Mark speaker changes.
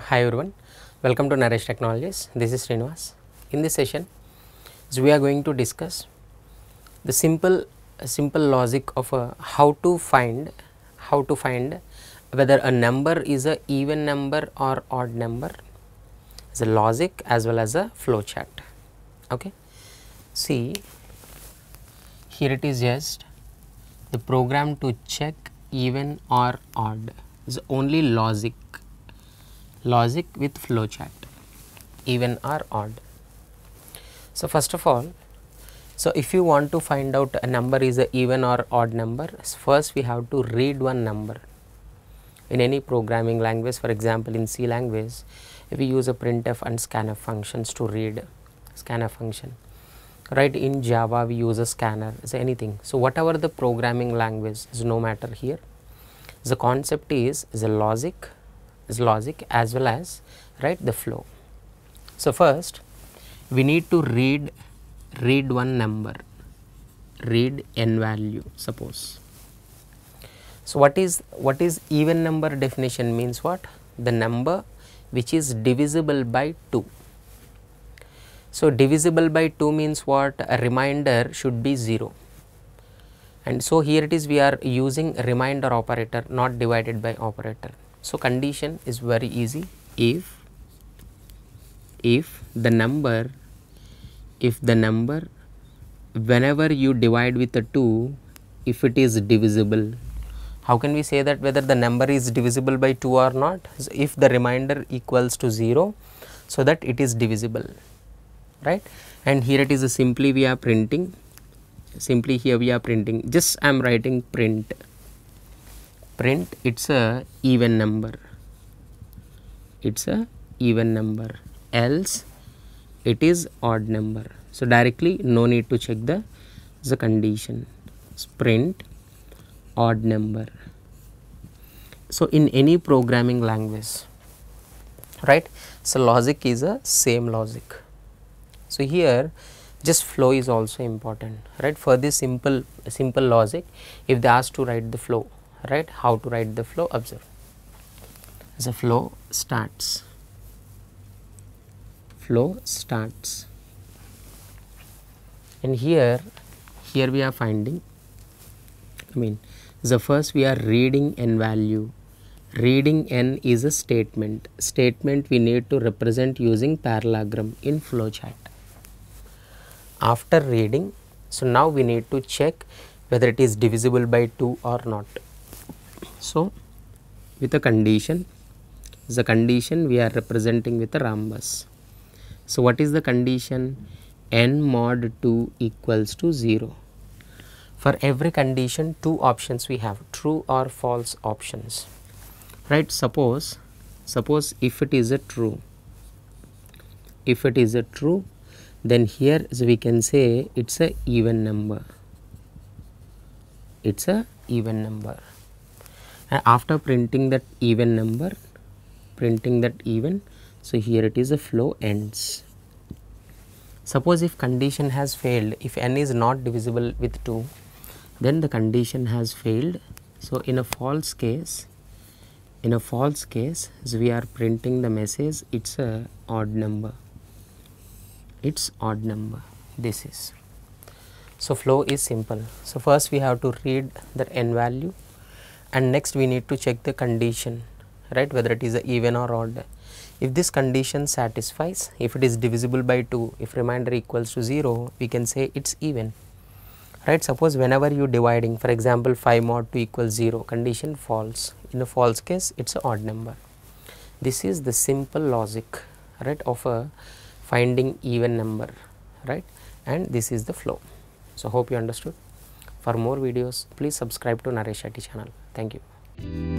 Speaker 1: Hi everyone, welcome to Naresh Technologies. This is Srinivas. In this session, so we are going to discuss the simple simple logic of a, uh, how to find how to find whether a number is a even number or odd number as a logic as well as a flow chart. Okay. See here it is just the program to check even or odd is only logic logic with flowchart even or odd. So, first of all so if you want to find out a number is a even or odd number first we have to read one number in any programming language for example in C language we use a printf and scanf functions to read scanner function right in Java we use a scanner Is anything so whatever the programming language is no matter here the concept is the logic is logic as well as right the flow. So, first we need to read read one number read n value suppose. So, what is what is even number definition means what the number which is divisible by 2. So, divisible by 2 means what a reminder should be 0 and so here it is we are using remainder operator not divided by operator. So, condition is very easy if if the number if the number whenever you divide with a 2 if it is divisible how can we say that whether the number is divisible by 2 or not so if the remainder equals to 0 so that it is divisible right and here it is simply we are printing simply here we are printing just i am writing print print it's a even number it's a even number else it is odd number so directly no need to check the the condition print odd number so in any programming language right so logic is a same logic so here just flow is also important right for this simple simple logic if they ask to write the flow right how to write the flow observe as a flow starts flow starts and here here we are finding I mean the first we are reading n value reading n is a statement statement we need to represent using parallelogram in flowchart after reading so now we need to check whether it is divisible by 2 or not so, with a condition, the condition we are representing with a rhombus. So, what is the condition? n mod 2 equals to 0. For every condition, two options we have, true or false options. Right, suppose, suppose if it is a true, if it is a true, then here so we can say it's a even number. It's a even number after printing that even number printing that even so here it is a flow ends suppose if condition has failed if n is not divisible with 2 then the condition has failed so in a false case in a false case so we are printing the message it's a odd number it's odd number this is so flow is simple so first we have to read the n value and next we need to check the condition right whether it is even or odd if this condition satisfies if it is divisible by 2 if remainder equals to 0 we can say it's even right suppose whenever you dividing for example 5 mod 2 equals 0 condition false in a false case it's an odd number this is the simple logic right of a finding even number right and this is the flow so hope you understood for more videos, please subscribe to Nareesh Shetty channel. Thank you.